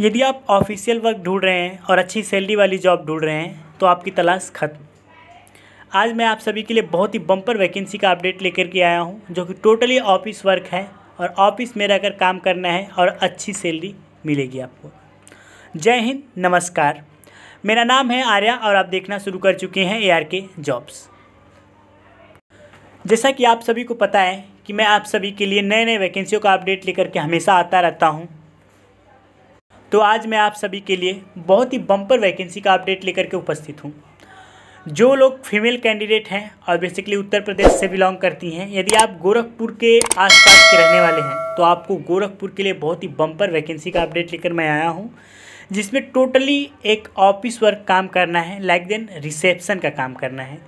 यदि आप official work ढूंढ रहे हैं और अच्छी सैलरी वाली जॉब ढूंढ रहे हैं तो आपकी तलाश खत्म आज मैं आप सभी के लिए बहुत ही बम्पर वैकेंसी का अपडेट लेकर के आया हूँ जो कि टोटली ऑफिस वर्क है और ऑफिस में रहकर काम करना है और अच्छी सैलरी मिलेगी आपको जय हिंद नमस्कार मेरा नाम है आर्या और आप देखना शुरू कर चुके हैं ए आर के जॉब्स जैसा कि आप सभी को पता है कि मैं आप सभी के लिए नए नए वैकेंसियों का अपडेट लेकर के हमेशा आता रहता हूँ तो आज मैं आप सभी के लिए बहुत ही बम्पर वैकेंसी का अपडेट लेकर के उपस्थित हूँ जो लोग फीमेल कैंडिडेट हैं और बेसिकली उत्तर प्रदेश से बिलोंग करती हैं यदि आप गोरखपुर के आसपास के रहने वाले हैं तो आपको गोरखपुर के लिए बहुत ही बम्पर वैकेंसी का अपडेट लेकर मैं आया हूँ जिसमें टोटली एक ऑफिस वर्क काम करना है लाइक देन रिसेप्शन का काम करना है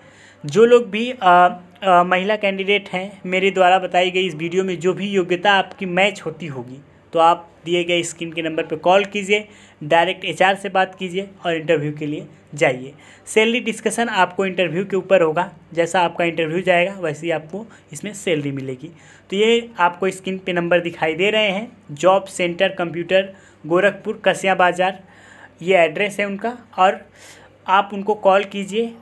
जो लोग भी आ, आ, महिला कैंडिडेट हैं मेरे द्वारा बताई गई इस वीडियो में जो भी योग्यता आपकी मैच होती होगी तो आप दिए गए स्क्रीन के नंबर पर कॉल कीजिए डायरेक्ट एचआर से बात कीजिए और इंटरव्यू के लिए जाइए सैलरी डिस्कशन आपको इंटरव्यू के ऊपर होगा जैसा आपका इंटरव्यू जाएगा वैसे ही आपको इसमें सैलरी मिलेगी तो ये आपको स्क्रीन पे नंबर दिखाई दे रहे हैं जॉब सेंटर कंप्यूटर गोरखपुर कसिया बाज़ार ये एड्रेस है उनका और आप उनको कॉल कीजिए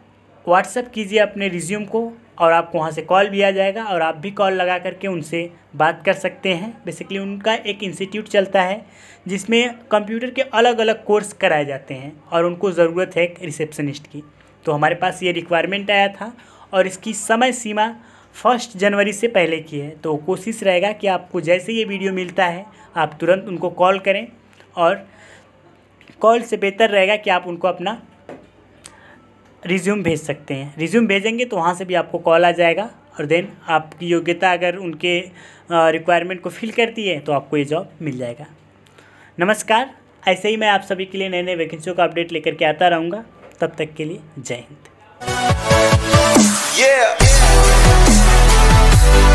व्हाट्सअप कीजिए अपने रिज्यूम को और आपको वहाँ से कॉल भी आ जाएगा और आप भी कॉल लगा करके उनसे बात कर सकते हैं बेसिकली उनका एक इंस्टीट्यूट चलता है जिसमें कंप्यूटर के अलग अलग कोर्स कराए जाते हैं और उनको ज़रूरत है रिसेप्शनिस्ट की तो हमारे पास ये रिक्वायरमेंट आया था और इसकी समय सीमा फर्स्ट जनवरी से पहले की है तो कोशिश रहेगा कि आपको जैसे ये वीडियो मिलता है आप तुरंत उनको कॉल करें और कॉल से बेहतर रहेगा कि आप उनको अपना रिज्यूम भेज सकते हैं रिज्यूम भेजेंगे तो वहाँ से भी आपको कॉल आ जाएगा और देन आपकी योग्यता अगर उनके रिक्वायरमेंट को फिल करती है तो आपको ये जॉब मिल जाएगा नमस्कार ऐसे ही मैं आप सभी के लिए नए नए वैकेंसियों का अपडेट लेकर के आता रहूँगा तब तक के लिए जय हिंद yeah.